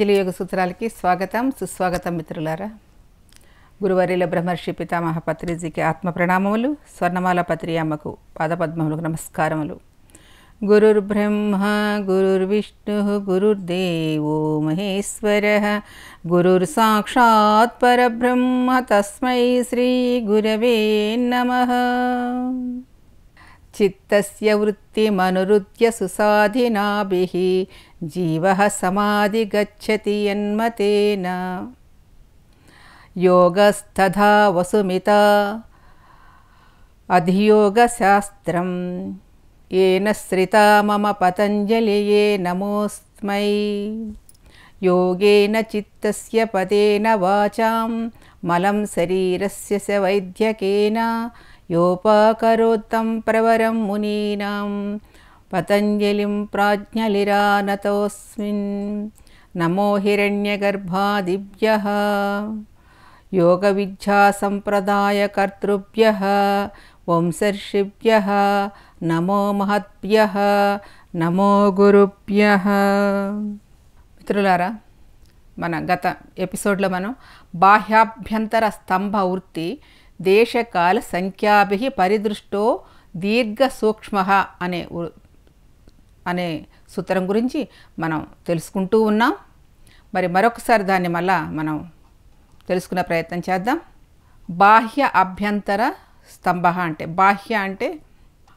పతంజలి యోగ సూత్రాలకి స్వాగతం సుస్వాగతం మిత్రులారా గురువర్యుల బ్రహ్మర్షి పితామహ పత్రిజీకి ఆత్మ ప్రణామములు స్వర్ణమాల పత్రి అమ్మకు పాదపద్మములకు నమస్కారములు గురుర్ బ్రహ్మ గురుర్విష్ణు గురుర్దేవో మహేశ్వర గురుర్ సాక్షాత్ పరబ్రహ్మ తస్మై శ్రీ గురవే నమ चित्तस्य वृत्तिमनुरुद्य सुसाधिनाभिः जीवः समाधिगच्छति यन्मतेन योगस्तथा वसुमिता अधियोगशास्त्रं येन श्रिता मम पतञ्जलिये नमोऽस्मै योगेन चित्तस्य पदेन वाचां मलं शरीरस्य च वैद्यकेन योपाकरोत्तं प्रवरं मुनीनां पतञ्जलिं प्राज्ञलिरानतोस्मिन् नमो हिरण्यगर्भादिभ्यः योगविद्यासम्प्रदायकर्तृभ्यः वंशर्षिभ्यः नमो महद्भ्यः नमो गुरुभ्यः मित्र गत एपिसोड्ल मनो बाह्याभ्यन्तरस्तम्भवृत्ति దేశకాల సంఖ్యాభి పరిదృష్టో దీర్ఘసూక్ష్మ అనే అనే సూత్రం గురించి మనం తెలుసుకుంటూ ఉన్నాం మరి మరొకసారి దాన్ని మళ్ళా మనం తెలుసుకునే ప్రయత్నం చేద్దాం బాహ్య అభ్యంతర స్తంభ అంటే బాహ్య అంటే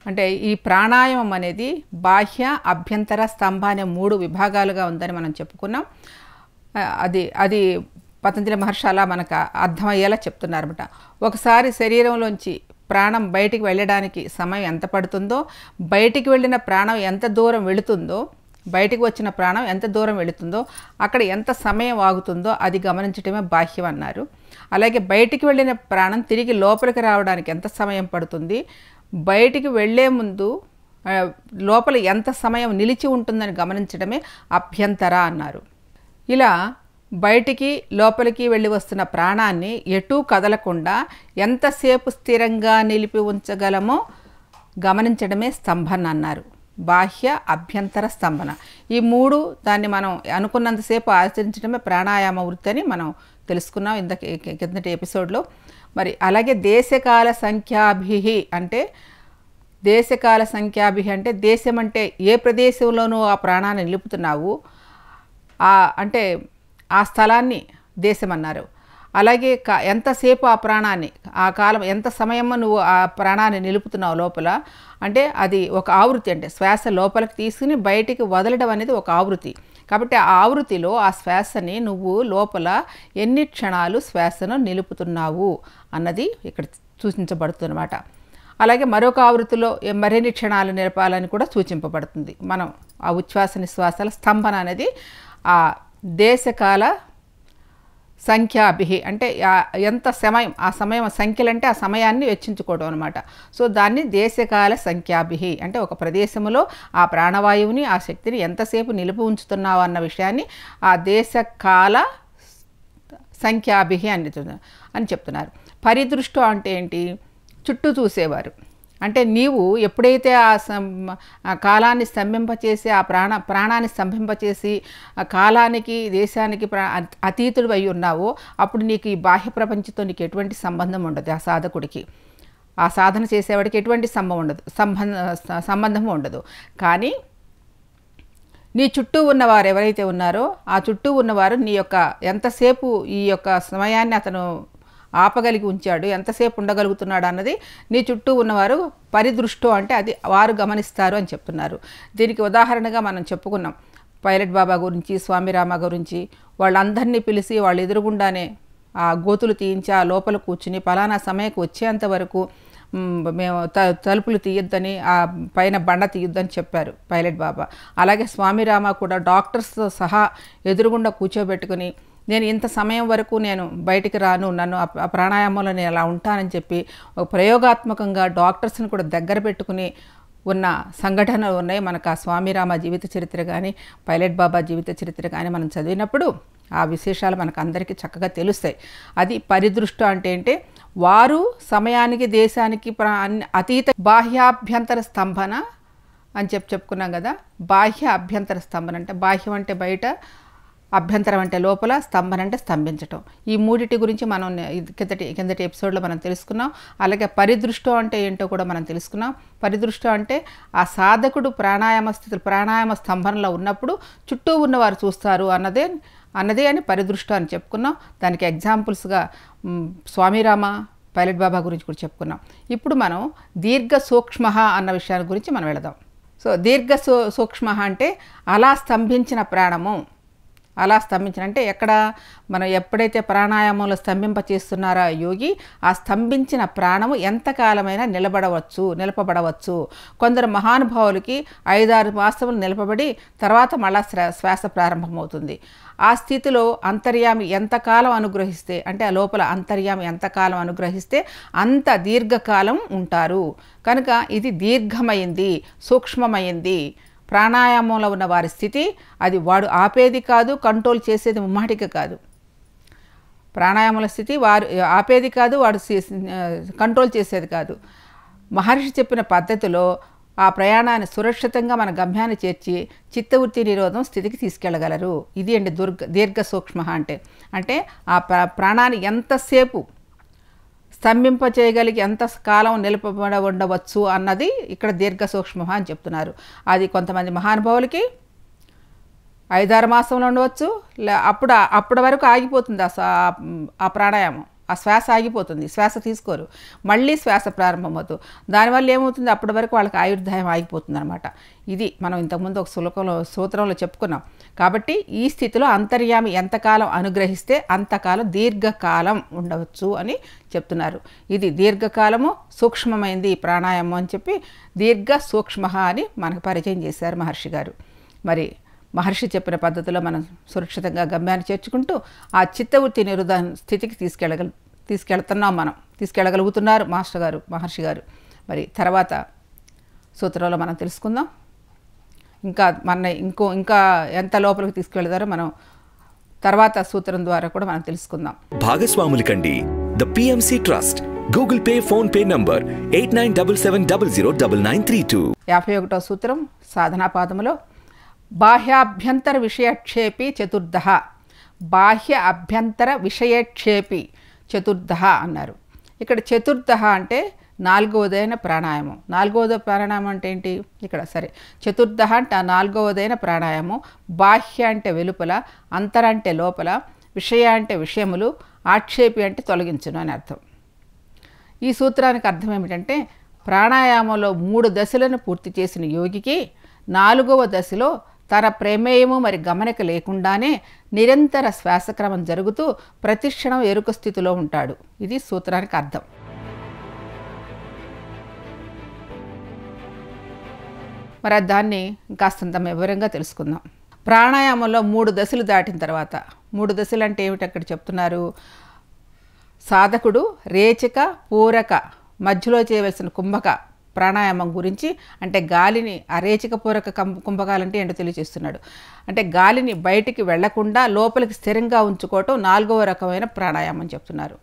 అంటే ఈ ప్రాణాయామం అనేది బాహ్య అభ్యంతర స్తంభ అనే మూడు విభాగాలుగా ఉందని మనం చెప్పుకున్నాం అది అది పతంజలి మహర్షి అలా మనకు అర్థమయ్యేలా చెప్తున్నారన్నమాట ఒకసారి శరీరంలోంచి ప్రాణం బయటికి వెళ్ళడానికి సమయం ఎంత పడుతుందో బయటికి వెళ్ళిన ప్రాణం ఎంత దూరం వెళుతుందో బయటికి వచ్చిన ప్రాణం ఎంత దూరం వెళుతుందో అక్కడ ఎంత సమయం ఆగుతుందో అది గమనించడమే బాహ్యం అన్నారు అలాగే బయటికి వెళ్ళిన ప్రాణం తిరిగి లోపలికి రావడానికి ఎంత సమయం పడుతుంది బయటికి వెళ్ళే ముందు లోపల ఎంత సమయం నిలిచి ఉంటుందని గమనించడమే అభ్యంతర అన్నారు ఇలా బయటికి లోపలికి వెళ్ళి వస్తున్న ప్రాణాన్ని ఎటూ కదలకుండా ఎంతసేపు స్థిరంగా నిలిపి ఉంచగలమో గమనించడమే స్తంభన అన్నారు బాహ్య అభ్యంతర స్తంభన ఈ మూడు దాన్ని మనం అనుకున్నంతసేపు ఆచరించడమే ప్రాణాయామ వృత్తి అని మనం తెలుసుకున్నాం ఇంత కిందటి ఎపిసోడ్లో మరి అలాగే దేశకాల సంఖ్యాభి అంటే దేశకాల సంఖ్యాభి అంటే దేశం అంటే ఏ ప్రదేశంలోనూ ఆ ప్రాణాన్ని నిలుపుతున్నావు అంటే ఆ స్థలాన్ని దేశమన్నారు అలాగే కా ఎంతసేపు ఆ ప్రాణాన్ని ఆ కాలం ఎంత సమయమో నువ్వు ఆ ప్రాణాన్ని నిలుపుతున్నావు లోపల అంటే అది ఒక ఆవృత్తి అంటే శ్వాస లోపలికి తీసుకుని బయటికి వదలడం అనేది ఒక ఆవృత్తి కాబట్టి ఆ ఆవృత్తిలో ఆ శ్వాసని నువ్వు లోపల ఎన్ని క్షణాలు శ్వాసను నిలుపుతున్నావు అన్నది ఇక్కడ సూచించబడుతుందన్నమాట అలాగే మరొక ఆవృత్తిలో మరిన్ని క్షణాలు నిలపాలని కూడా సూచింపబడుతుంది మనం ఆ ఉచ్ఛ్వాస నిశ్వాసాల స్తంభన అనేది ఆ దేశకాల సంఖ్యాభి అంటే ఎంత సమయం ఆ సమయం సంఖ్యలు అంటే ఆ సమయాన్ని వెచ్చించుకోవడం అనమాట సో దాన్ని దేశకాల సంఖ్యాభి అంటే ఒక ప్రదేశంలో ఆ ప్రాణవాయువుని ఆ శక్తిని ఎంతసేపు నిలుపు ఉంచుతున్నావు అన్న విషయాన్ని ఆ దేశకాల సంఖ్యాభి అని అని చెప్తున్నారు పరిదృష్టం అంటే ఏంటి చుట్టూ చూసేవారు అంటే నీవు ఎప్పుడైతే ఆ కాలాన్ని స్తంభింపచేసి ఆ ప్రాణ ప్రాణాన్ని స్తంభింపచేసి కాలానికి దేశానికి అతీతుడు అయి ఉన్నావో అప్పుడు నీకు ఈ బాహ్య ప్రపంచంతో నీకు ఎటువంటి సంబంధం ఉండదు ఆ సాధకుడికి ఆ సాధన చేసేవాడికి ఎటువంటి సంబంధం ఉండదు సంబంధ సంబంధం ఉండదు కానీ నీ చుట్టూ ఉన్నవారు ఎవరైతే ఉన్నారో ఆ చుట్టూ ఉన్నవారు నీ యొక్క ఎంతసేపు ఈ యొక్క సమయాన్ని అతను ఆపగలిగి ఉంచాడు ఎంతసేపు ఉండగలుగుతున్నాడు అన్నది నీ చుట్టూ ఉన్నవారు పరిదృష్టం అంటే అది వారు గమనిస్తారు అని చెప్తున్నారు దీనికి ఉదాహరణగా మనం చెప్పుకున్నాం పైలట్ బాబా గురించి స్వామిరామ గురించి వాళ్ళందరినీ పిలిచి వాళ్ళు ఎదురుగుండానే ఆ గోతులు తీయించి ఆ లోపల కూర్చుని ఫలానా సమయకు వచ్చేంత వరకు మేము త తలుపులు తీయొద్దని ఆ పైన బండ తీయొద్దని చెప్పారు పైలట్ బాబా అలాగే స్వామిరామ కూడా డాక్టర్స్తో సహా ఎదురుగుండా కూర్చోబెట్టుకుని నేను ఇంత సమయం వరకు నేను బయటికి రాను నన్ను ఆ ప్రాణాయామంలో నేను అలా ఉంటానని చెప్పి ఒక ప్రయోగాత్మకంగా డాక్టర్స్ని కూడా దగ్గర పెట్టుకుని ఉన్న సంఘటనలు ఉన్నాయి మనకు ఆ స్వామిరామ జీవిత చరిత్ర కానీ పైలట్ బాబా జీవిత చరిత్ర కానీ మనం చదివినప్పుడు ఆ విశేషాలు మనకు అందరికీ చక్కగా తెలుస్తాయి అది పరిదృష్ట అంటే ఏంటి వారు సమయానికి దేశానికి అతీత బాహ్యాభ్యంతర స్తంభన అని చెప్పి చెప్పుకున్నాం కదా బాహ్య అభ్యంతర స్తంభన అంటే బాహ్యం అంటే బయట అభ్యంతరం అంటే లోపల స్తంభన అంటే స్తంభించటం ఈ మూడిటి గురించి మనం కిందటి కిందటి ఎపిసోడ్లో మనం తెలుసుకున్నాం అలాగే పరిదృష్టం అంటే ఏంటో కూడా మనం తెలుసుకున్నాం పరిదృష్టం అంటే ఆ సాధకుడు ప్రాణాయామ స్థితులు ప్రాణాయామ స్తంభనలో ఉన్నప్పుడు చుట్టూ ఉన్నవారు చూస్తారు అన్నదే అన్నదే అని పరిదృష్టం అని చెప్పుకున్నాం దానికి ఎగ్జాంపుల్స్గా స్వామిరామ పైలట్ బాబా గురించి కూడా చెప్పుకున్నాం ఇప్పుడు మనం దీర్ఘ సూక్ష్మ అన్న విషయాన్ని గురించి మనం వెళదాం సో దీర్ఘ సూ సూక్ష్మ అంటే అలా స్తంభించిన ప్రాణము అలా స్తంభించిన అంటే ఎక్కడ మనం ఎప్పుడైతే ప్రాణాయామంలో స్తంభింప చేస్తున్నారో యోగి ఆ స్తంభించిన ప్రాణము ఎంతకాలమైనా నిలబడవచ్చు నిలపబడవచ్చు కొందరు మహానుభావులకి ఐదారు మాసములు నిలపబడి తర్వాత మళ్ళా శ్వాస ప్రారంభమవుతుంది ఆ స్థితిలో అంతర్యామి ఎంతకాలం అనుగ్రహిస్తే అంటే ఆ లోపల అంతర్యామి ఎంతకాలం అనుగ్రహిస్తే అంత దీర్ఘకాలం ఉంటారు కనుక ఇది దీర్ఘమైంది సూక్ష్మమైంది ప్రాణాయామంలో ఉన్న వారి స్థితి అది వాడు ఆపేది కాదు కంట్రోల్ చేసేది ముమ్మాటిక కాదు ప్రాణాయామాల స్థితి వారు ఆపేది కాదు వాడు కంట్రోల్ చేసేది కాదు మహర్షి చెప్పిన పద్ధతిలో ఆ ప్రయాణాన్ని సురక్షితంగా మన గమ్యాన్ని చేర్చి చిత్తవృత్తి నిరోధం స్థితికి తీసుకెళ్ళగలరు ఇది అండి దుర్గ దీర్ఘ సూక్ష్మ అంటే అంటే ఆ ప్రాణాన్ని ఎంతసేపు ఎంత కాలం నిలపబడ ఉండవచ్చు అన్నది ఇక్కడ దీర్ఘ సూక్ష్మ అని చెప్తున్నారు అది కొంతమంది మహానుభావులకి ఐదారు మాసంలో ఉండవచ్చు అప్పుడు అప్పటి వరకు ఆగిపోతుంది ఆ ప్రాణాయామం ఆ శ్వాస ఆగిపోతుంది శ్వాస తీసుకోరు మళ్ళీ శ్వాస ప్రారంభమవుతూ దానివల్ల ఏమవుతుంది అప్పటి వరకు వాళ్ళకి ఆయుర్దాయం ఆగిపోతుంది అనమాట ఇది మనం ఇంతకుముందు ఒక శులకంలో సూత్రంలో చెప్పుకున్నాం కాబట్టి ఈ స్థితిలో అంతర్యామి ఎంతకాలం అనుగ్రహిస్తే అంతకాలం దీర్ఘకాలం ఉండవచ్చు అని చెప్తున్నారు ఇది దీర్ఘకాలము సూక్ష్మమైంది ప్రాణాయామం అని చెప్పి దీర్ఘ సూక్ష్మ అని మనకు పరిచయం చేశారు మహర్షి గారు మరి మహర్షి చెప్పిన పద్ధతిలో మనం సురక్షితంగా గమ్యాన్ని చేర్చుకుంటూ ఆ చిత్తవృత్తి నిరుధ స్థితికి తీసుకెళ్ళగల తీసుకెళ్తున్నాం మనం తీసుకెళ్ళగలుగుతున్నారు మాస్టర్ గారు మహర్షి గారు మరి తర్వాత సూత్రంలో మనం తెలుసుకుందాం ఇంకా మన ఇంకో ఇంకా ఎంత లోపలికి తీసుకెళ్తారో మనం తర్వాత సూత్రం ద్వారా కూడా మనం తెలుసుకుందాం భాగస్వాములు కండి the PMC trust Google Pay PhonePe number eight nine double seven double zero double nine three two యాభై ఒకటో సూత్రం సాధనా పాదములో బాహ్యాభ్యంతర విషయక్షేపి చతుర్థ బాహ్య అభ్యంతర విషయక్షేపి చతుర్థ అన్నారు ఇక్కడ చతుర్థ అంటే నాలుగవదైన ప్రాణాయామం నాలుగవద ప్రాణాయామం అంటే ఏంటి ఇక్కడ సరే చతుర్థ అంటే ఆ నాలుగవదైన ప్రాణాయామం బాహ్య అంటే వెలుపల అంతర అంటే లోపల విషయ అంటే విషయములు ఆక్షేపి అంటే తొలగించను అని అర్థం ఈ సూత్రానికి అర్థం ఏమిటంటే ప్రాణాయామంలో మూడు దశలను పూర్తి చేసిన యోగికి నాలుగవ దశలో తన ప్రమేయము మరి గమనిక లేకుండానే నిరంతర శ్వాసక్రమం జరుగుతూ ప్రతిక్షణం ఎరుక స్థితిలో ఉంటాడు ఇది సూత్రానికి అర్థం మరి దాన్ని కాస్తంత వివరంగా తెలుసుకుందాం ప్రాణాయామంలో మూడు దశలు దాటిన తర్వాత మూడు దశలు అంటే ఏమిటి అక్కడ చెప్తున్నారు సాధకుడు రేచక పూరక మధ్యలో చేయవలసిన కుంభక ప్రాణాయామం గురించి అంటే గాలిని అరేచికపూరక కుంభకాలంటే ఏంటో తెలియజేస్తున్నాడు అంటే గాలిని బయటికి వెళ్లకుండా లోపలికి స్థిరంగా ఉంచుకోవటం నాలుగవ రకమైన ప్రాణాయామం చెప్తున్నారు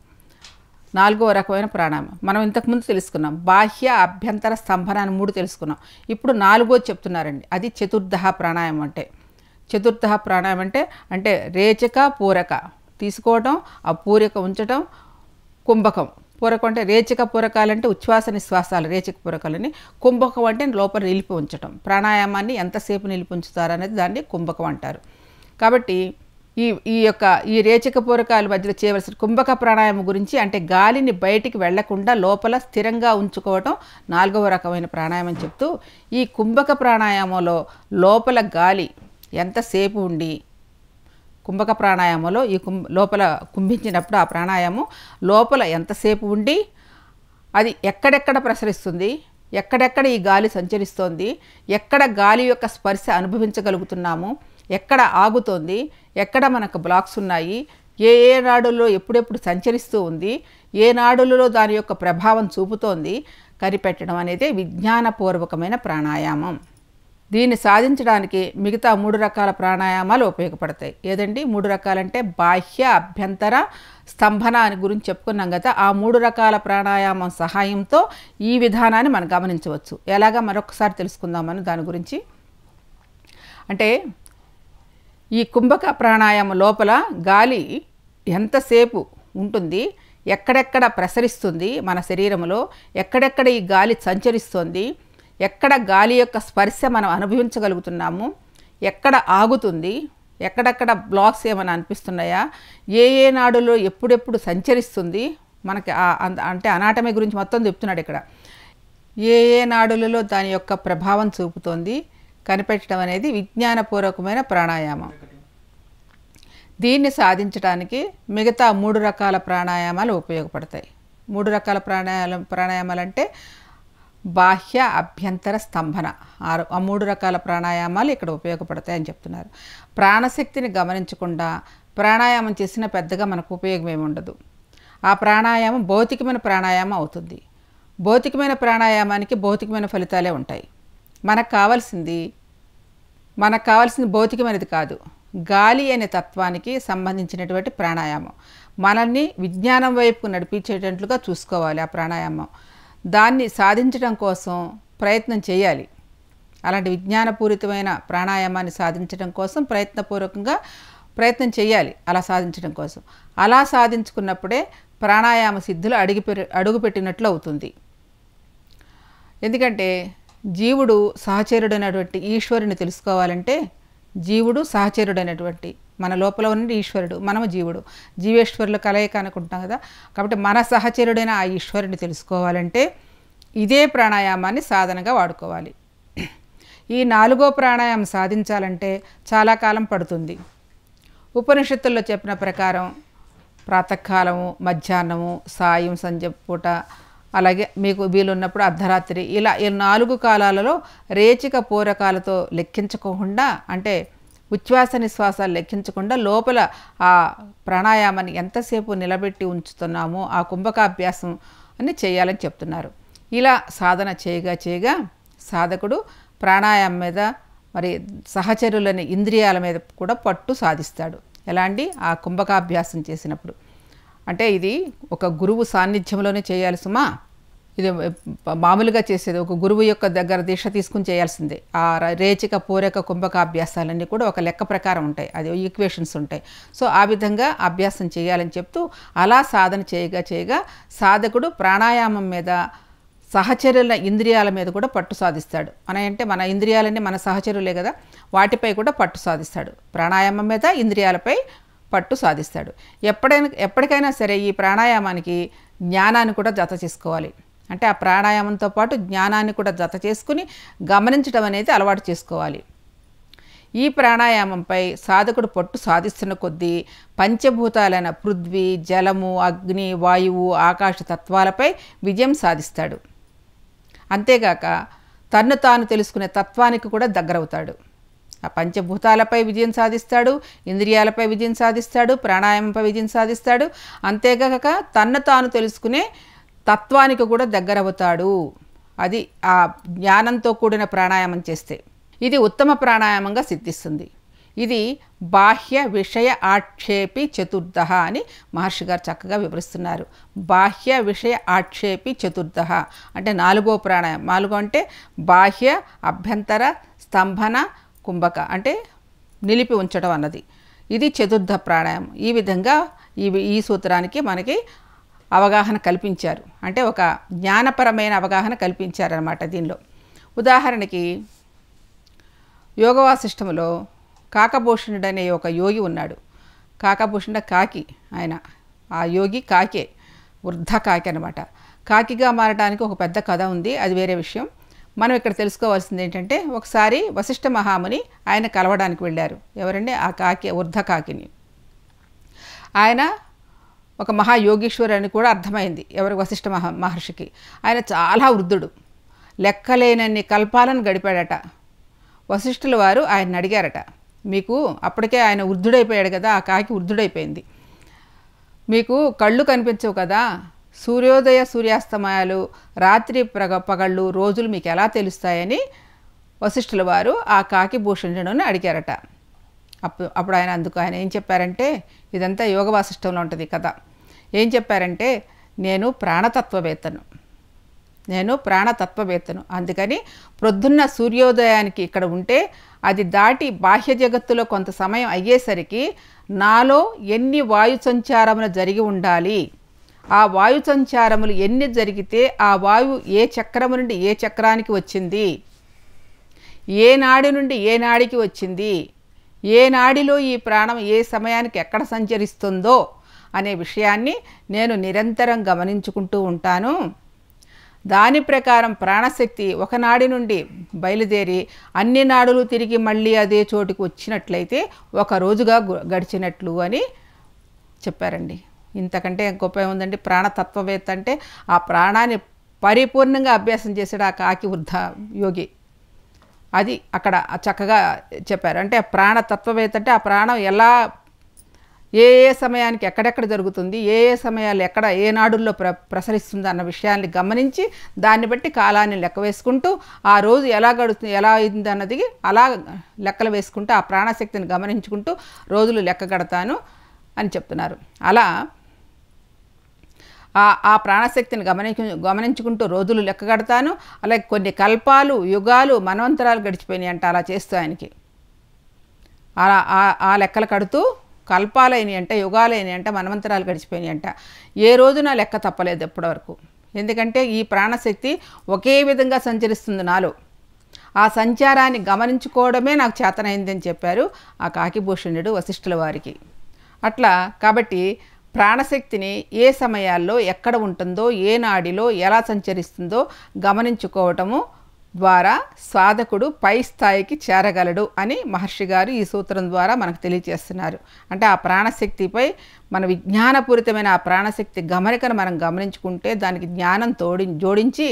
నాలుగవ రకమైన ప్రాణాయామం మనం ఇంతకుముందు తెలుసుకున్నాం బాహ్య అభ్యంతర స్తంభనాన్ని మూడు తెలుసుకున్నాం ఇప్పుడు నాలుగో చెప్తున్నారండి అది చతుర్థ ప్రాణాయామం అంటే చతుర్థ ప్రాణాయామం అంటే అంటే రేచక పూరక తీసుకోవటం ఆ పూరిక ఉంచటం కుంభకం పూరకం అంటే రేచిక పూరకాలంటే ఉచ్ఛ్వాస నిశ్వాసాలు రేచిక పూరకాలని కుంభకం అంటే లోపల నిలిపి ఉంచటం ప్రాణాయామాన్ని ఎంతసేపు నిలిపి ఉంచుతారు అనేది దాన్ని కుంభకం అంటారు కాబట్టి ఈ ఈ యొక్క ఈ రేచక పూరకాల మధ్యలో చేయవలసిన కుంభక ప్రాణాయామం గురించి అంటే గాలిని బయటికి వెళ్లకుండా లోపల స్థిరంగా ఉంచుకోవటం నాలుగవ రకమైన ప్రాణాయామం చెప్తూ ఈ కుంభక ప్రాణాయామంలో లోపల గాలి ఎంతసేపు ఉండి కుంభక ప్రాణాయామంలో ఈ కుం లోపల కుంభించినప్పుడు ఆ ప్రాణాయామం లోపల ఎంతసేపు ఉండి అది ఎక్కడెక్కడ ప్రసరిస్తుంది ఎక్కడెక్కడ ఈ గాలి సంచరిస్తోంది ఎక్కడ గాలి యొక్క స్పర్శ అనుభవించగలుగుతున్నాము ఎక్కడ ఆగుతోంది ఎక్కడ మనకు బ్లాక్స్ ఉన్నాయి ఏ ఏ నాడుల్లో ఎప్పుడెప్పుడు సంచరిస్తూ ఉంది ఏ నాడులలో దాని యొక్క ప్రభావం చూపుతోంది కనిపెట్టడం అనేది విజ్ఞానపూర్వకమైన ప్రాణాయామం దీన్ని సాధించడానికి మిగతా మూడు రకాల ప్రాణాయామాలు ఉపయోగపడతాయి ఏదండి మూడు రకాలంటే బాహ్య అభ్యంతర స్తంభన అని గురించి చెప్పుకున్నాం కదా ఆ మూడు రకాల ప్రాణాయామం సహాయంతో ఈ విధానాన్ని మనం గమనించవచ్చు ఎలాగా మరొకసారి తెలుసుకుందామని దాని గురించి అంటే ఈ కుంభక ప్రాణాయామం లోపల గాలి ఎంతసేపు ఉంటుంది ఎక్కడెక్కడ ప్రసరిస్తుంది మన శరీరంలో ఎక్కడెక్కడ ఈ గాలి సంచరిస్తుంది ఎక్కడ గాలి యొక్క స్పర్శ మనం అనుభవించగలుగుతున్నాము ఎక్కడ ఆగుతుంది ఎక్కడెక్కడ బ్లాక్స్ ఏమైనా అనిపిస్తున్నాయా ఏ ఏ నాడులో ఎప్పుడెప్పుడు సంచరిస్తుంది మనకి అంటే అనాటమీ గురించి మొత్తం చెప్తున్నాడు ఇక్కడ ఏ ఏ నాడులలో దాని యొక్క ప్రభావం చూపుతోంది కనిపెట్టడం అనేది విజ్ఞానపూర్వకమైన ప్రాణాయామం దీన్ని సాధించడానికి మిగతా మూడు రకాల ప్రాణాయామాలు ఉపయోగపడతాయి మూడు రకాల ప్రాణాయామం ప్రాణాయామాలు అంటే బాహ్య అభ్యంతర స్తంభన ఆరు ఆ మూడు రకాల ప్రాణాయామాలు ఇక్కడ ఉపయోగపడతాయని చెప్తున్నారు ప్రాణశక్తిని గమనించకుండా ప్రాణాయామం చేసిన పెద్దగా మనకు ఉపయోగం ఏమి ఉండదు ఆ ప్రాణాయామం భౌతికమైన ప్రాణాయామం అవుతుంది భౌతికమైన ప్రాణాయామానికి భౌతికమైన ఫలితాలే ఉంటాయి మనకు కావాల్సింది మనకు కావాల్సింది భౌతికమైనది కాదు గాలి అనే తత్వానికి సంబంధించినటువంటి ప్రాణాయామం మనల్ని విజ్ఞానం వైపు నడిపించేటట్లుగా చూసుకోవాలి ఆ ప్రాణాయామం దాన్ని సాధించడం కోసం ప్రయత్నం చేయాలి అలాంటి విజ్ఞానపూరితమైన ప్రాణాయామాన్ని సాధించడం కోసం ప్రయత్నపూర్వకంగా ప్రయత్నం చేయాలి అలా సాధించడం కోసం అలా సాధించుకున్నప్పుడే ప్రాణాయామ సిద్ధులు అడిగి అడుగుపెట్టినట్లు అవుతుంది ఎందుకంటే జీవుడు సహచరుడైనటువంటి ఈశ్వరుని తెలుసుకోవాలంటే జీవుడు సహచరుడైనటువంటి మన లోపల ఉన్నది ఈశ్వరుడు మనము జీవుడు జీవేశ్వరుల కలయిక అనుకుంటాం కదా కాబట్టి మన సహచరుడైన ఆ ఈశ్వరుని తెలుసుకోవాలంటే ఇదే ప్రాణాయామాన్ని సాధనగా వాడుకోవాలి ఈ నాలుగో ప్రాణాయామం సాధించాలంటే చాలా కాలం పడుతుంది ఉపనిషత్తుల్లో చెప్పిన ప్రకారం ప్రాతకాలము మధ్యాహ్నము సాయం సంజ పూట అలాగే మీకు వీలున్నప్పుడు అర్ధరాత్రి ఇలా ఈ నాలుగు కాలాలలో రేచిక పూరకాలతో లెక్కించకుండా అంటే ఉచ్ఛ్వాస నిశ్వాసాలు లెక్కించకుండా లోపల ఆ ప్రాణాయామాన్ని ఎంతసేపు నిలబెట్టి ఉంచుతున్నామో ఆ కుంభకాభ్యాసం అని చేయాలని చెప్తున్నారు ఇలా సాధన చేయగా చేయగా సాధకుడు ప్రాణాయామం మీద మరి సహచరులని ఇంద్రియాల మీద కూడా పట్టు సాధిస్తాడు ఎలాంటి ఆ కుంభకాభ్యాసం చేసినప్పుడు అంటే ఇది ఒక గురువు సాన్నిధ్యంలోనే చేయాలి సుమా ఇది మామూలుగా చేసేది ఒక గురువు యొక్క దగ్గర దీక్ష తీసుకుని చేయాల్సిందే ఆ రేచిక పూరక కుంభక అభ్యాసాలన్నీ కూడా ఒక లెక్క ప్రకారం ఉంటాయి అది ఈక్వేషన్స్ ఉంటాయి సో ఆ విధంగా అభ్యాసం చేయాలని చెప్తూ అలా సాధన చేయగా చేయగా సాధకుడు ప్రాణాయామం మీద సహచరుల ఇంద్రియాల మీద కూడా పట్టు సాధిస్తాడు మన అంటే మన ఇంద్రియాలన్నీ మన సహచరులే కదా వాటిపై కూడా పట్టు సాధిస్తాడు ప్రాణాయామం మీద ఇంద్రియాలపై పట్టు సాధిస్తాడు ఎప్పుడైనా ఎప్పటికైనా సరే ఈ ప్రాణాయామానికి జ్ఞానాన్ని కూడా జత చేసుకోవాలి అంటే ఆ ప్రాణాయామంతో పాటు జ్ఞానాన్ని కూడా జత చేసుకుని గమనించడం అనేది అలవాటు చేసుకోవాలి ఈ ప్రాణాయామంపై సాధకుడు పట్టు సాధిస్తున్న కొద్దీ పంచభూతాలైన పృథ్వీ జలము అగ్ని వాయువు ఆకాశ తత్వాలపై విజయం సాధిస్తాడు అంతేగాక తన్ను తాను తెలుసుకునే తత్వానికి కూడా దగ్గరవుతాడు ఆ పంచభూతాలపై విజయం సాధిస్తాడు ఇంద్రియాలపై విజయం సాధిస్తాడు ప్రాణాయామంపై విజయం సాధిస్తాడు అంతేగాక తన్ను తాను తెలుసుకునే తత్వానికి కూడా దగ్గరవుతాడు అది ఆ జ్ఞానంతో కూడిన ప్రాణాయామం చేస్తే ఇది ఉత్తమ ప్రాణాయామంగా సిద్ధిస్తుంది ఇది బాహ్య విషయ ఆక్షేపి చతుర్థ అని మహర్షి గారు చక్కగా వివరిస్తున్నారు బాహ్య విషయ ఆక్షేపి చతుర్థ అంటే నాలుగో ప్రాణాయామం నాలుగో అంటే బాహ్య అభ్యంతర స్తంభన కుంభక అంటే నిలిపి ఉంచడం అన్నది ఇది చతుర్థ ప్రాణాయామం ఈ విధంగా ఈ ఈ సూత్రానికి మనకి అవగాహన కల్పించారు అంటే ఒక జ్ఞానపరమైన అవగాహన కల్పించారనమాట దీనిలో ఉదాహరణకి యోగవాసిష్టములో కాకభూషణుడు అనే ఒక యోగి ఉన్నాడు కాకభూషణుడు కాకి ఆయన ఆ యోగి కాకే వృద్ధ కాకి అనమాట కాకిగా మారడానికి ఒక పెద్ద కథ ఉంది అది వేరే విషయం మనం ఇక్కడ తెలుసుకోవాల్సింది ఏంటంటే ఒకసారి వశిష్ఠ మహాముని ఆయన కలవడానికి వెళ్ళారు ఎవరండి ఆ కాకి వృద్ధ కాకిని ఆయన ఒక మహాయోగీశ్వరు అని కూడా అర్థమైంది ఎవరి వశిష్ఠ మహ మహర్షికి ఆయన చాలా వృద్ధుడు లెక్కలేనన్ని కల్పాలను గడిపాడట వశిష్ఠుల వారు ఆయన అడిగారట మీకు అప్పటికే ఆయన వృద్ధుడైపోయాడు కదా ఆ కాకి వృద్ధుడైపోయింది మీకు కళ్ళు కనిపించవు కదా సూర్యోదయ సూర్యాస్తమయాలు రాత్రి ప్రగ పగళ్ళు రోజులు మీకు ఎలా తెలుస్తాయని వశిష్ఠుల వారు ఆ కాకి భూషించడం అడిగారట అప్పుడు అప్పుడు ఆయన అందుకు ఆయన ఏం చెప్పారంటే ఇదంతా యోగ వాసిష్టంలో ఉంటుంది కదా ఏం చెప్పారంటే నేను ప్రాణతత్వవేత్తను నేను ప్రాణతత్వవేత్తను అందుకని ప్రొద్దున్న సూర్యోదయానికి ఇక్కడ ఉంటే అది దాటి బాహ్య జగత్తులో కొంత సమయం అయ్యేసరికి నాలో ఎన్ని వాయు సంచారములు జరిగి ఉండాలి ఆ వాయు సంచారములు ఎన్ని జరిగితే ఆ వాయువు ఏ చక్రము నుండి ఏ చక్రానికి వచ్చింది ఏ నాడి నుండి ఏ నాడికి వచ్చింది ఏ నాడిలో ఈ ప్రాణం ఏ సమయానికి ఎక్కడ సంచరిస్తుందో అనే విషయాన్ని నేను నిరంతరం గమనించుకుంటూ ఉంటాను దాని ప్రకారం ప్రాణశక్తి ఒకనాడి నుండి బయలుదేరి అన్ని నాడులు తిరిగి మళ్ళీ అదే చోటుకు వచ్చినట్లయితే ఒక రోజుగా గడిచినట్లు అని చెప్పారండి ఇంతకంటే గొప్ప ఏముందండి ప్రాణతత్వవేత్త అంటే ఆ ప్రాణాన్ని పరిపూర్ణంగా అభ్యాసం చేశాడు ఆ కాకి వృద్ధ యోగి అది అక్కడ చక్కగా చెప్పారు అంటే ప్రాణతత్వవేత్త అంటే ఆ ప్రాణం ఎలా ఏ ఏ సమయానికి ఎక్కడెక్కడ జరుగుతుంది ఏ ఏ సమయాలు ఎక్కడ ఏ నాడుల్లో ప్ర ప్రసరిస్తుంది అన్న విషయాన్ని గమనించి దాన్ని బట్టి కాలాన్ని లెక్క వేసుకుంటూ ఆ రోజు ఎలా గడుతుంది ఎలా అయింది అన్నది అలా లెక్కలు వేసుకుంటూ ఆ ప్రాణశక్తిని గమనించుకుంటూ రోజులు లెక్క కడతాను అని చెప్తున్నారు అలా ఆ ప్రాణశక్తిని గమనించు గమనించుకుంటూ రోజులు లెక్క గడతాను అలాగే కొన్ని కల్పాలు యుగాలు మనవంతరాలు గడిచిపోయినాయి అంటే అలా చేస్తూ ఆయనకి ఆ లెక్కలు కడుతూ కల్పాలైనవి అంట యుగాలైనవి అంట మనమంతరాలు గడిచిపోయినాయి అంట ఏ రోజు నా లెక్క తప్పలేదు ఎప్పటివరకు ఎందుకంటే ఈ ప్రాణశక్తి ఒకే విధంగా సంచరిస్తుంది నాలో ఆ సంచారాన్ని గమనించుకోవడమే నాకు చేతనైందని చెప్పారు ఆ కాకిభూషణుడు వశిష్ఠుల వారికి అట్లా కాబట్టి ప్రాణశక్తిని ఏ సమయాల్లో ఎక్కడ ఉంటుందో ఏ నాడిలో ఎలా సంచరిస్తుందో గమనించుకోవటము ద్వారా సాధకుడు పై స్థాయికి చేరగలడు అని మహర్షి గారు ఈ సూత్రం ద్వారా మనకు తెలియజేస్తున్నారు అంటే ఆ ప్రాణశక్తిపై మన విజ్ఞానపూరితమైన ఆ ప్రాణశక్తి గమనికను మనం గమనించుకుంటే దానికి జ్ఞానం తోడి జోడించి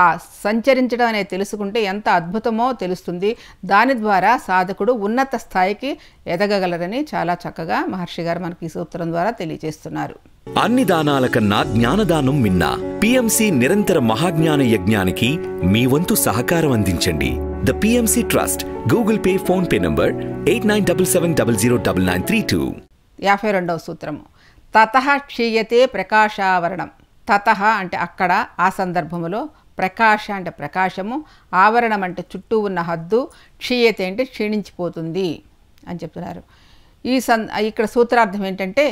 ఆ సంచరించడం అనేది తెలుసుకుంటే ఎంత అద్భుతమో తెలుస్తుంది దాని ద్వారా సాధకుడు ఉన్నత స్థాయికి ఎదగగలరని చాలా చక్కగా మహర్షి గారు మనకి ఈ సూత్రం ద్వారా తెలియజేస్తున్నారు అన్ని దానాల కన్నా జ్ఞానదానం మిన్న పిఎంసి నిరంతర మహాజ్ఞాన యజ్ఞానికి మీ వంతు సహకారం అందించండి the PMC trust Google Pay PhonePe number eight nine double seven double zero double nine three two యాభై రెండవ సూత్రము తత క్షీయతే ప్రకాశావరణం తత అంటే అక్కడ ఆ సందర్భములో ప్రకాశ అంటే ప్రకాశము ఆవరణం అంటే చుట్టూ ఉన్న హద్దు క్షీయతే అంటే క్షీణించిపోతుంది అని చెప్తున్నారు ఈ సంద ఇక్కడ సూత్రార్థం ఏంటంటే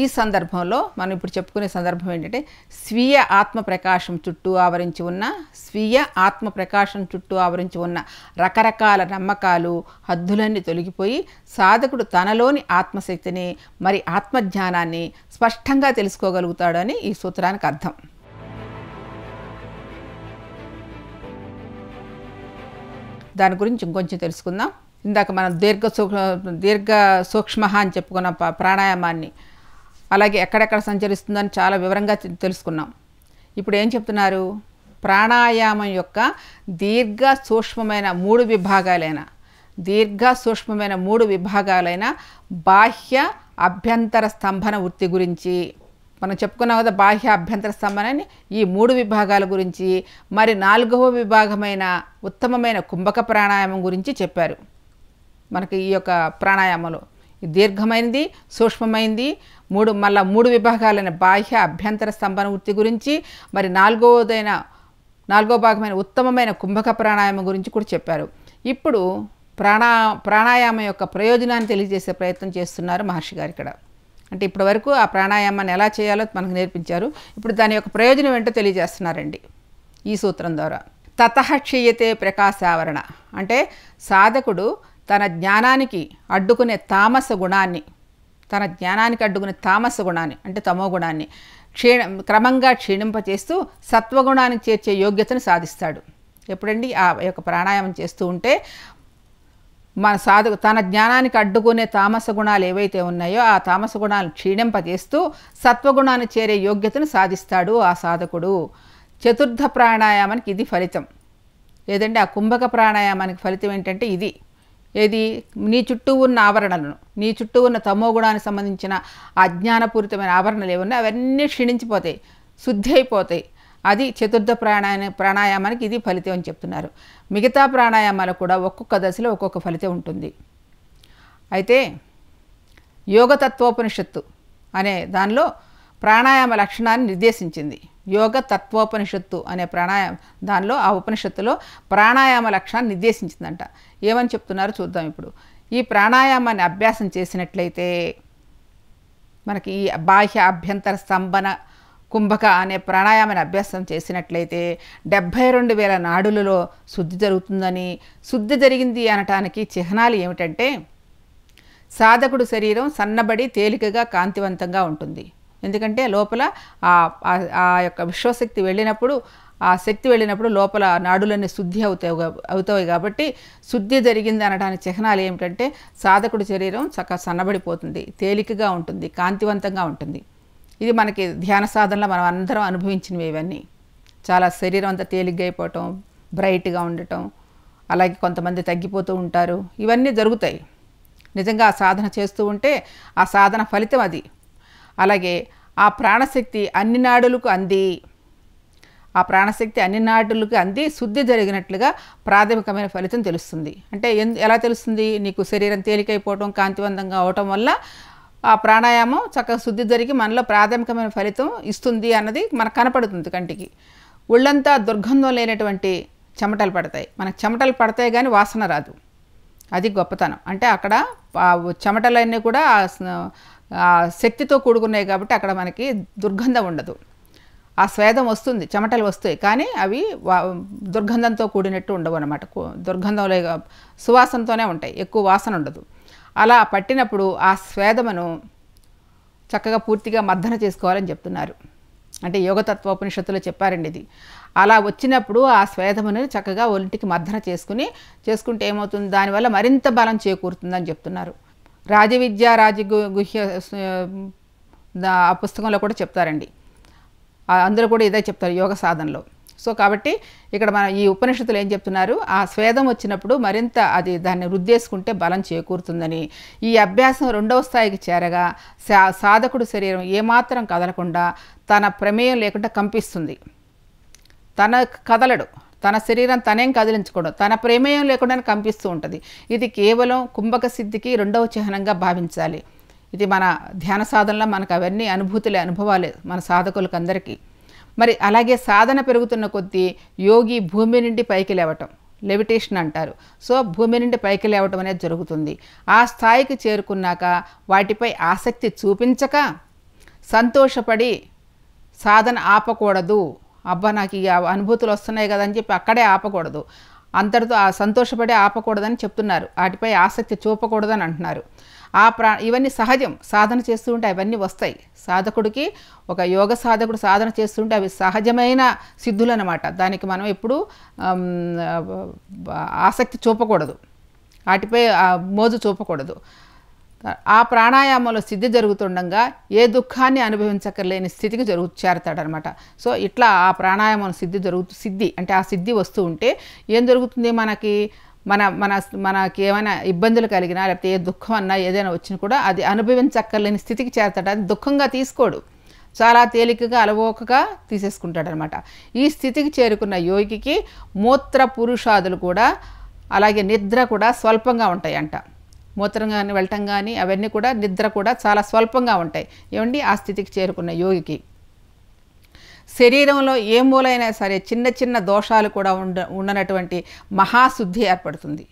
ఈ సందర్భంలో మనం ఇప్పుడు చెప్పుకునే సందర్భం ఏంటంటే స్వీయ ఆత్మ ప్రకాశం చుట్టూ ఆవరించి ఉన్న స్వీయ ఆత్మ ప్రకాశం చుట్టూ ఆవరించి ఉన్న రకరకాల నమ్మకాలు హద్దులన్నీ తొలగిపోయి సాధకుడు తనలోని ఆత్మశక్తిని మరి ఆత్మజ్ఞానాన్ని స్పష్టంగా తెలుసుకోగలుగుతాడని ఈ సూత్రానికి అర్థం దాని గురించి ఇంకొంచెం తెలుసుకుందాం ఇందాక మనం దీర్ఘ సూక్ష్మ దీర్ఘ సూక్ష్మ అని చెప్పుకున్న ప్రాణాయామాన్ని అలాగే ఎక్కడెక్కడ సంచరిస్తుందని చాలా వివరంగా తెలుసుకున్నాం ఇప్పుడు ఏం చెప్తున్నారు ప్రాణాయామం యొక్క దీర్ఘ సూక్ష్మమైన మూడు విభాగాలైన దీర్ఘ సూక్ష్మమైన మూడు విభాగాలైన బాహ్య అభ్యంతర స్తంభన వృత్తి గురించి మనం చెప్పుకున్నాం కదా బాహ్య అభ్యంతర స్తంభనని ఈ మూడు విభాగాల గురించి మరి నాలుగవ విభాగమైన ఉత్తమమైన కుంభక ప్రాణాయామం గురించి చెప్పారు మనకి ఈ యొక్క ప్రాణాయామాలు దీర్ఘమైనది సూక్ష్మమైంది మూడు మళ్ళా మూడు విభాగాలైన బాహ్య అభ్యంతర స్తంభన వృత్తి గురించి మరి నాలుగవదైన నాలుగో భాగమైన ఉత్తమమైన కుంభక ప్రాణాయామం గురించి కూడా చెప్పారు ఇప్పుడు ప్రాణా ప్రాణాయామం యొక్క ప్రయోజనాన్ని తెలియజేసే ప్రయత్నం చేస్తున్నారు మహర్షి గారు ఇక్కడ అంటే ఇప్పటి వరకు ఆ ప్రాణాయామాన్ని ఎలా చేయాలో మనకు నేర్పించారు ఇప్పుడు దాని యొక్క ప్రయోజనం ఏంటో తెలియజేస్తున్నారండి ఈ సూత్రం ద్వారా తత క్షీయతే ప్రకాశావరణ అంటే సాధకుడు తన జ్ఞానానికి అడ్డుకునే తామస గుణాన్ని తన జ్ఞానానికి అడ్డుకునే తామస గుణాన్ని అంటే తమో గుణాన్ని క్షీణ క్రమంగా క్షీణింపచేస్తూ సత్వగుణానికి చేర్చే యోగ్యతను సాధిస్తాడు ఎప్పుడండి ఆ యొక్క ప్రాణాయామం చేస్తూ ఉంటే మన సాధు తన జ్ఞానానికి అడ్డుకునే తామస గుణాలు ఏవైతే ఉన్నాయో ఆ తామస గుణాలు క్షీణింపజేస్తూ సత్వగుణాన్ని చేరే యోగ్యతను సాధిస్తాడు ఆ సాధకుడు చతుర్థ ప్రాణాయామానికి ఇది ఫలితం లేదంటే ఆ కుంభక ప్రాణాయామానికి ఫలితం ఏంటంటే ఇది ఏది నీ చుట్టూ ఉన్న ఆవరణలను నీ చుట్టూ ఉన్న తమోగుణానికి సంబంధించిన అజ్ఞానపూరితమైన ఆవరణలు ఏమున్నాయి అవన్నీ క్షీణించిపోతాయి శుద్ధి అయిపోతాయి అది చతుర్థ ప్రాణాయా ప్రాణాయామానికి ఇది ఫలితం అని చెప్తున్నారు మిగతా ప్రాణాయామాలు కూడా ఒక్కొక్క దశలో ఒక్కొక్క ఫలితం ఉంటుంది అయితే యోగతత్వోపనిషత్తు అనే దానిలో ప్రాణాయామ లక్షణాన్ని నిర్దేశించింది యోగ తత్వోపనిషత్తు అనే ప్రాణాయామ దానిలో ఆ ఉపనిషత్తులో ప్రాణాయామ లక్షణాన్ని నిర్దేశించిందంట ఏమని చెప్తున్నారు చూద్దాం ఇప్పుడు ఈ ప్రాణాయామాన్ని అభ్యాసం చేసినట్లయితే మనకి ఈ బాహ్య అభ్యంతర స్తంభన కుంభక అనే ప్రాణాయామాన్ని అభ్యాసం చేసినట్లయితే డెబ్భై రెండు వేల నాడులలో శుద్ధి జరుగుతుందని శుద్ధి జరిగింది అనటానికి చిహ్నాలు ఏమిటంటే సాధకుడు శరీరం సన్నబడి తేలికగా కాంతివంతంగా ఉంటుంది ఎందుకంటే లోపల ఆ యొక్క విశ్వశక్తి వెళ్ళినప్పుడు ఆ శక్తి వెళ్ళినప్పుడు లోపల నాడులన్నీ శుద్ధి అవుతాయి అవుతాయి కాబట్టి శుద్ధి జరిగింది అనడానికి చిహ్నాలు ఏమిటంటే సాధకుడి శరీరం చక్క సన్నబడిపోతుంది తేలికగా ఉంటుంది కాంతివంతంగా ఉంటుంది ఇది మనకి ధ్యాన సాధనలో మనం అందరం అనుభవించినవి ఇవన్నీ చాలా శరీరం అంతా తేలిగ్గా అయిపోవటం బ్రైట్గా ఉండటం అలాగే కొంతమంది తగ్గిపోతూ ఉంటారు ఇవన్నీ జరుగుతాయి నిజంగా ఆ సాధన చేస్తూ ఉంటే ఆ సాధన ఫలితం అది అలాగే ఆ ప్రాణశక్తి అన్ని నాడులకు అంది ఆ ప్రాణశక్తి అన్ని నాడులకు అంది శుద్ధి జరిగినట్లుగా ప్రాథమికమైన ఫలితం తెలుస్తుంది అంటే ఎలా తెలుస్తుంది నీకు శరీరం తేలికైపోవటం కాంతివంతంగా అవటం వల్ల ఆ ప్రాణాయామం చక్కగా శుద్ధి జరిగి మనలో ప్రాథమికమైన ఫలితం ఇస్తుంది అన్నది మనకు కనపడుతుంది కంటికి ఒళ్ళంతా దుర్గంధం లేనటువంటి చెమటలు పడతాయి మనకు చెమటలు పడతాయి కానీ వాసన రాదు అది గొప్పతనం అంటే అక్కడ చెమటలన్నీ కూడా శక్తితో కూడుకున్నాయి కాబట్టి అక్కడ మనకి దుర్గంధం ఉండదు ఆ స్వేదం వస్తుంది చెమటలు వస్తాయి కానీ అవి దుర్గంధంతో కూడినట్టు ఉండవు అనమాట దుర్గంధంలో సువాసనతోనే ఉంటాయి ఎక్కువ వాసన ఉండదు అలా పట్టినప్పుడు ఆ స్వేదమును చక్కగా పూర్తిగా మర్దన చేసుకోవాలని చెప్తున్నారు అంటే యోగతత్వోపనిషత్తులో చెప్పారండి ఇది అలా వచ్చినప్పుడు ఆ స్వేదమును చక్కగా ఒంటికి మర్దన చేసుకుని చేసుకుంటే ఏమవుతుంది దానివల్ల మరింత బలం చేకూరుతుందని చెప్తున్నారు రాజవిద్య గుహ్య ఆ పుస్తకంలో కూడా చెప్తారండి అందరూ కూడా ఇదే చెప్తారు యోగ సాధనలో సో కాబట్టి ఇక్కడ మన ఈ ఉపనిషత్తులు ఏం చెప్తున్నారు ఆ స్వేదం వచ్చినప్పుడు మరింత అది దాన్ని రుద్దేసుకుంటే బలం చేకూరుతుందని ఈ అభ్యాసం రెండవ స్థాయికి చేరగా సాధకుడు శరీరం ఏమాత్రం కదలకుండా తన ప్రమేయం లేకుండా కంపిస్తుంది తన కదలడు తన శరీరం తనేం కదిలించుకోవడం తన ప్రేమేయం లేకుండా కంపిస్తూ ఉంటుంది ఇది కేవలం కుంభక సిద్ధికి రెండవ చిహ్నంగా భావించాలి ఇది మన ధ్యాన సాధనలో మనకు అవన్నీ అనుభూతులే అనుభవాలే మన సాధకులకు అందరికీ మరి అలాగే సాధన పెరుగుతున్న కొద్దీ యోగి భూమి నుండి పైకి లేవటం లెవిటేషన్ అంటారు సో భూమి నుండి పైకి లేవటం అనేది జరుగుతుంది ఆ స్థాయికి చేరుకున్నాక వాటిపై ఆసక్తి చూపించక సంతోషపడి సాధన ఆపకూడదు అబ్బా నాకు ఈ అనుభూతులు వస్తున్నాయి కదా అని చెప్పి అక్కడే ఆపకూడదు అంతటితో ఆ ఆపకూడదని చెప్తున్నారు వాటిపై ఆసక్తి చూపకూడదని అంటున్నారు ఆ ప్రా ఇవన్నీ సహజం సాధన చేస్తూ ఉంటే అవన్నీ వస్తాయి సాధకుడికి ఒక యోగ సాధకుడు సాధన చేస్తుంటే అవి సహజమైన సిద్ధులు అనమాట దానికి మనం ఎప్పుడు ఆసక్తి చూపకూడదు వాటిపై మోజు చూపకూడదు ఆ ప్రాణాయామంలో సిద్ధి జరుగుతుండగా ఏ దుఃఖాన్ని అనుభవించకలేని స్థితికి జరుగు చేరతాడనమాట సో ఇట్లా ఆ ప్రాణాయామం సిద్ధి జరుగుతూ సిద్ధి అంటే ఆ సిద్ధి వస్తూ ఉంటే ఏం జరుగుతుంది మనకి మన మన మనకి ఏమైనా ఇబ్బందులు కలిగినా లేకపోతే ఏ దుఃఖం అన్నా ఏదైనా వచ్చినా కూడా అది అనుభవించక్కర్లేని స్థితికి చేరతాడు అది దుఃఖంగా తీసుకోడు చాలా తేలికగా అలవోకగా తీసేసుకుంటాడనమాట ఈ స్థితికి చేరుకున్న యోగికి మూత్ర పురుషాదులు కూడా అలాగే నిద్ర కూడా స్వల్పంగా ఉంటాయంట మూత్రం కానీ వెళ్ళటం కానీ అవన్నీ కూడా నిద్ర కూడా చాలా స్వల్పంగా ఉంటాయి ఏమండి ఆ స్థితికి చేరుకున్న యోగికి శరీరంలో ఏ మూలైనా సరే చిన్న చిన్న దోషాలు కూడా ఉండ ఉండనటువంటి మహాశుద్ధి ఏర్పడుతుంది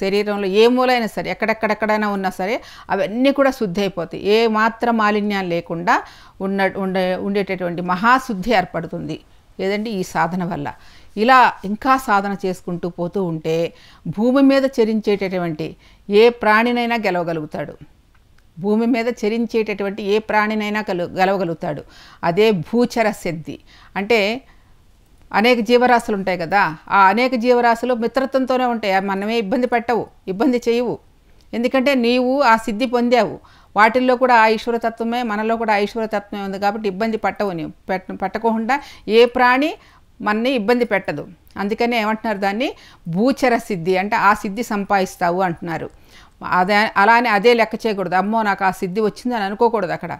శరీరంలో ఏ మూలైనా సరే ఎక్కడెక్కడెక్కడైనా ఉన్నా సరే అవన్నీ కూడా శుద్ధి అయిపోతాయి ఏ మాత్రం మాలిన్యం లేకుండా ఉన్న ఉండే ఉండేటటువంటి మహాశుద్ధి ఏర్పడుతుంది ఏదంటే ఈ సాధన వల్ల ఇలా ఇంకా సాధన చేసుకుంటూ పోతూ ఉంటే భూమి మీద చరించేటటువంటి ఏ ప్రాణినైనా గెలవగలుగుతాడు భూమి మీద చరించేటటువంటి ఏ ప్రాణినైనా కలు గెలవగలుగుతాడు అదే భూచర సిద్ధి అంటే అనేక జీవరాశులు ఉంటాయి కదా ఆ అనేక జీవరాశులు మిత్రత్వంతోనే ఉంటాయి మనమే ఇబ్బంది పెట్టవు ఇబ్బంది చేయవు ఎందుకంటే నీవు ఆ సిద్ధి పొందావు వాటిల్లో కూడా ఆ ఈశ్వరతత్వమే మనలో కూడా ఆ ఈశ్వరతత్వమే ఉంది కాబట్టి ఇబ్బంది పట్టవు నీవు పెట్టకుండా ఏ ప్రాణి మనని ఇబ్బంది పెట్టదు అందుకనే ఏమంటున్నారు దాన్ని భూచర సిద్ధి అంటే ఆ సిద్ధి సంపాదిస్తావు అంటున్నారు అదే అలానే అదే లెక్క చేయకూడదు అమ్మో నాకు ఆ సిద్ధి వచ్చిందని అనుకోకూడదు అక్కడ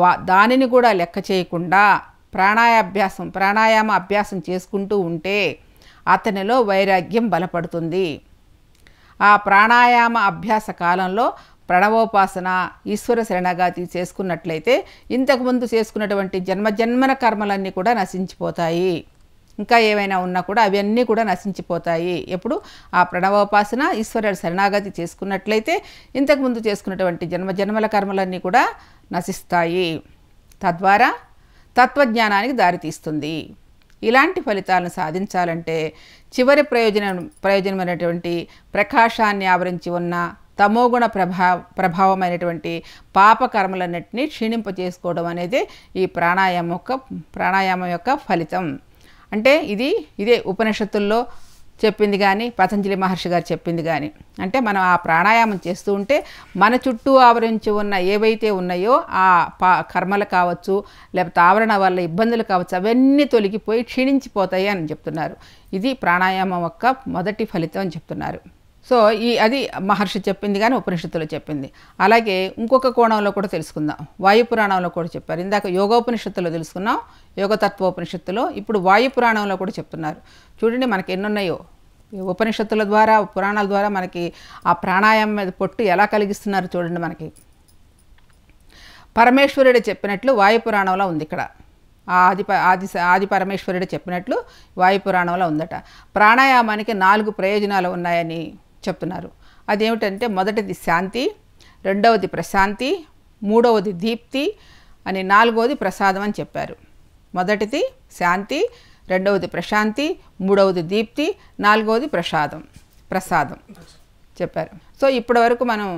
వా దానిని కూడా లెక్క చేయకుండా ప్రాణాయాభ్యాసం ప్రాణాయామ అభ్యాసం చేసుకుంటూ ఉంటే అతనిలో వైరాగ్యం బలపడుతుంది ఆ ప్రాణాయామ అభ్యాస కాలంలో ప్రణవోపాసన ఈశ్వర శరణాగతి చేసుకున్నట్లయితే ఇంతకుముందు చేసుకున్నటువంటి జన్మజన్మల కర్మలన్నీ కూడా నశించిపోతాయి ఇంకా ఏవైనా ఉన్నా కూడా అవన్నీ కూడా నశించిపోతాయి ఎప్పుడు ఆ ప్రణవోపాసన ఈశ్వరుడు శరణాగతి చేసుకున్నట్లయితే ఇంతకుముందు చేసుకున్నటువంటి జన్మ జన్మల కర్మలన్నీ కూడా నశిస్తాయి తద్వారా తత్వజ్ఞానానికి దారితీస్తుంది ఇలాంటి ఫలితాలను సాధించాలంటే చివరి ప్రయోజనం ప్రయోజనమైనటువంటి ప్రకాశాన్ని ఆవరించి ఉన్న తమోగుణ ప్రభా ప్రభావమైనటువంటి పాపకర్మలన్నింటినీ క్షీణింపజేసుకోవడం అనేది ఈ ప్రాణాయామం యొక్క ప్రాణాయామం యొక్క ఫలితం అంటే ఇది ఇదే ఉపనిషత్తుల్లో చెప్పింది కానీ పతంజలి మహర్షి గారు చెప్పింది కానీ అంటే మనం ఆ ప్రాణాయామం చేస్తూ ఉంటే మన చుట్టూ ఆవరించి ఉన్న ఏవైతే ఉన్నాయో ఆ పా కర్మలు కావచ్చు లేకపోతే ఆవరణ వల్ల ఇబ్బందులు కావచ్చు అవన్నీ తొలగిపోయి క్షీణించిపోతాయి అని చెప్తున్నారు ఇది ప్రాణాయామం యొక్క మొదటి ఫలితం అని చెప్తున్నారు సో ఈ అది మహర్షి చెప్పింది కానీ ఉపనిషత్తులో చెప్పింది అలాగే ఇంకొక కోణంలో కూడా తెలుసుకుందాం వాయు పురాణంలో కూడా చెప్పారు ఇందాక యోగోపనిషత్తులో తెలుసుకున్నాం యోగతత్వోపనిషత్తులో ఇప్పుడు వాయు పురాణంలో కూడా చెప్తున్నారు చూడండి మనకి ఎన్నున్నాయో ఉపనిషత్తుల ద్వారా పురాణాల ద్వారా మనకి ఆ ప్రాణాయామం మీద పొట్టు ఎలా కలిగిస్తున్నారు చూడండి మనకి పరమేశ్వరుడు చెప్పినట్లు వాయు పురాణంలో ఉంది ఇక్కడ ఆది ఆది ఆది పరమేశ్వరుడే చెప్పినట్లు వాయు పురాణంలో ఉందట ప్రాణాయామానికి నాలుగు ప్రయోజనాలు ఉన్నాయని చెప్తున్నారు అదేమిటంటే మొదటిది శాంతి రెండవది ప్రశాంతి మూడవది దీప్తి అని నాలుగవది ప్రసాదం అని చెప్పారు మొదటిది శాంతి రెండవది ప్రశాంతి మూడవది దీప్తి నాలుగవది ప్రసాదం ప్రసాదం చెప్పారు సో ఇప్పటి వరకు మనం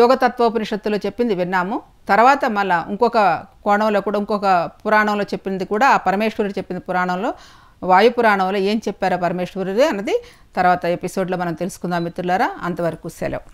యోగతత్వోపనిషత్తులో చెప్పింది విన్నాము తర్వాత మళ్ళా ఇంకొక కోణంలో కూడా ఇంకొక పురాణంలో చెప్పింది కూడా ఆ పరమేశ్వరుడు చెప్పిన పురాణంలో వాయుపురాణంలో ఏం చెప్పారా పరమేశ్వరుడు అన్నది తర్వాత ఎపిసోడ్లో మనం తెలుసుకుందాం మిత్రులారా అంతవరకు సెలవు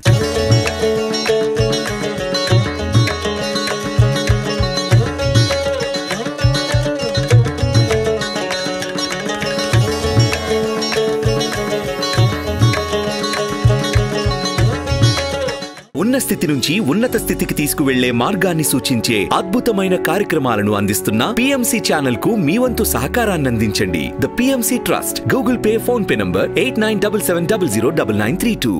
ఉన్న స్థితి నుంచి ఉన్నత స్థితికి తీసుకువెళ్లే మార్గాన్ని సూచించే అద్భుతమైన కార్యక్రమాలను అందిస్తున్న పిఎంసి ఛానల్ కు మీ వంతు సహకారాన్ని అందించండి the PMC trust Google Pay PhonePe number eight nine double seven double zero double nine three two